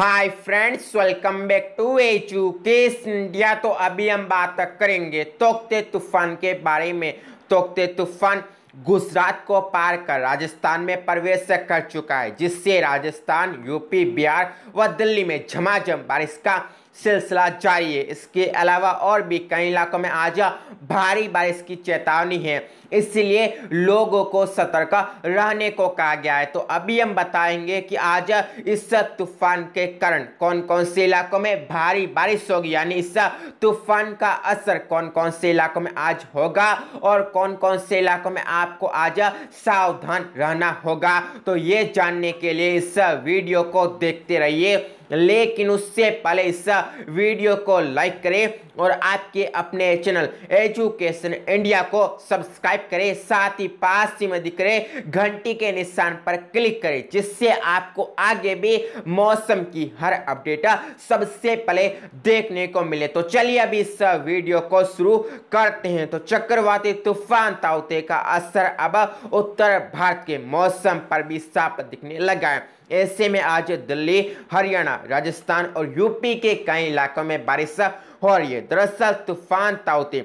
hi friends welcome back to education India तो अभी हम बात करेंगे तोकते तूफान के बारे में तोखते तूफान गुजरात को पार कर राजस्थान में प्रवेश कर चुका है जिससे राजस्थान यूपी बिहार व दिल्ली में झमाझम बारिश का सिलसिला जारी है इसके अलावा और भी कई इलाकों में आज भारी बारिश की चेतावनी है इसलिए लोगों को सतर्क रहने को कहा गया है तो अभी हम बताएंगे कि आज इस तूफान के कारण कौन कौन से इलाकों में भारी बारिश होगी यानी इस तूफान का असर कौन कौन से इलाकों में आज होगा और कौन कौन से इलाकों में आपको आज सावधान रहना होगा तो ये जानने के लिए इस वीडियो को देखते रहिए लेकिन उससे पहले इस वीडियो को लाइक करें और आपके अपने चैनल एजुकेशन इंडिया को सब्सक्राइब करें साथ ही पास ही में दिख रहे घंटी के निशान पर क्लिक करें जिससे आपको आगे भी मौसम की हर अपडेट सबसे पहले देखने को मिले तो चलिए अभी इस वीडियो को शुरू करते हैं तो चक्रवाती तूफान ताउते का असर अब उत्तर भारत के मौसम पर भी साफ दिखने लगा है ऐसे में आज दिल्ली हरियाणा राजस्थान और यूपी के कई इलाकों में बारिश हो रही है दरअसल तूफान ताउते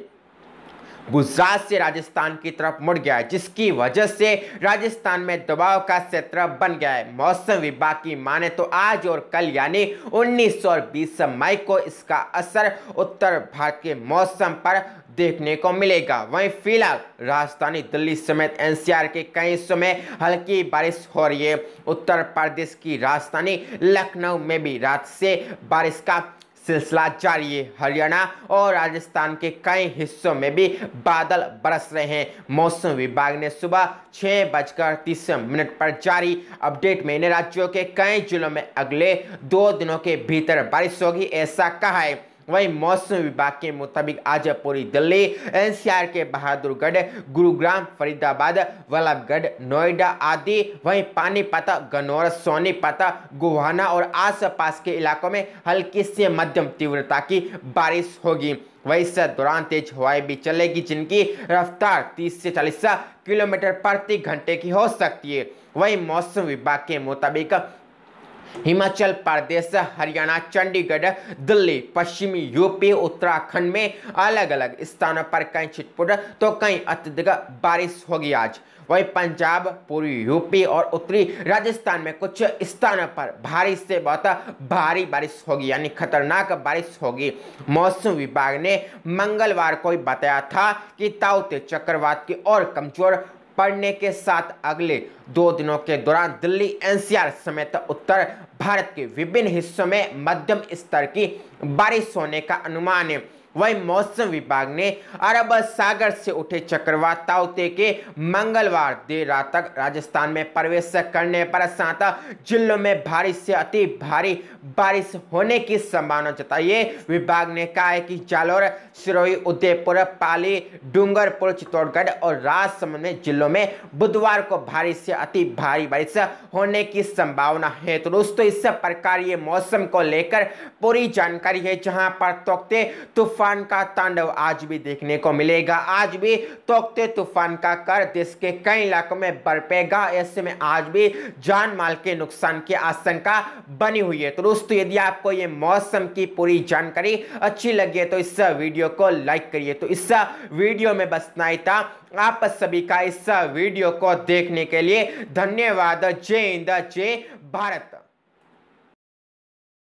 गुजरात से राजस्थान की तरफ मुड़ गया है जिसकी वजह से राजस्थान में दबाव का क्षेत्र बन गया है मौसम विभाग की माने तो आज और कल यानी 19 और 20 मई को इसका असर उत्तर भारत के मौसम पर देखने को मिलेगा वहीं फिलहाल राजधानी दिल्ली समेत एनसीआर के कई हिस्सों में हल्की बारिश हो रही है उत्तर प्रदेश की राजधानी लखनऊ में भी रात से बारिश का सिलसिला जारी है हरियाणा और राजस्थान के कई हिस्सों में भी बादल बरस रहे हैं मौसम विभाग ने सुबह छः बजकर तीस मिनट पर जारी अपडेट में इन राज्यों के कई जिलों में अगले दो दिनों के भीतर बारिश होगी ऐसा कहा है वहीं मौसम विभाग के मुताबिक आज पूरी दिल्ली एनसीआर के बहादुरगढ़ गुरुग्राम फरीदाबाद वल्लभगढ़ नोएडा आदि वहीं पानीपत गनौर सोनीपत गुहाना और आसपास के इलाकों में हल्की से मध्यम तीव्रता की बारिश होगी वहीं इस दौरान तेज हवाएं भी चलेगी जिनकी रफ्तार 30 से 40 किलोमीटर प्रति घंटे की हो सकती है वहीं मौसम विभाग के मुताबिक हिमाचल प्रदेश हरियाणा चंडीगढ़ दिल्ली पश्चिमी यूपी उत्तराखंड में अलग अलग स्थानों पर कई छिटपुट तो कई अत्यधिक बारिश होगी आज वहीं पंजाब पूर्वी यूपी और उत्तरी राजस्थान में कुछ स्थानों पर भारी से बहुत भारी बारिश होगी यानी खतरनाक बारिश होगी मौसम विभाग ने मंगलवार को ही बताया था कि ताउते चक्रवात की और कमजोर पड़ने के साथ अगले दो दिनों के दौरान दिल्ली एनसीआर समेत उत्तर भारत के विभिन्न हिस्सों में मध्यम स्तर की बारिश होने का अनुमान है वहीं मौसम विभाग ने अरब सागर से उठे चक्रवात ताउते के मंगलवार देर रात तक राजस्थान में प्रवेश करने पर साथ जिलों में भारी से अति भारी बारिश होने की संभावना जताई है विभाग ने कहा है कि जालौर सिरोही उदयपुर पाली डूंगरपुर चित्तौड़गढ़ और राजसमंद में जिलों में बुधवार को भारी से अति भारी बारिश होने की संभावना है तो दोस्तों इस प्रकार ये मौसम को लेकर पूरी जानकारी है जहां पर तोकते तूफान तूफान का तांडव आज भी देखने को मिलेगा आज भी तोकते तूफान का कर देश के कई इलाकों में बरपेगा ऐसे में आज भी जान माल के नुकसान की आशंका बनी हुई है तो दोस्तों यदि आपको ये मौसम की पूरी जानकारी अच्छी लगी है तो इस वीडियो को लाइक करिए तो इस वीडियो में बस इतना ही था आप सभी का इस वीडियो को देखने के लिए धन्यवाद जय हिंद जय भारत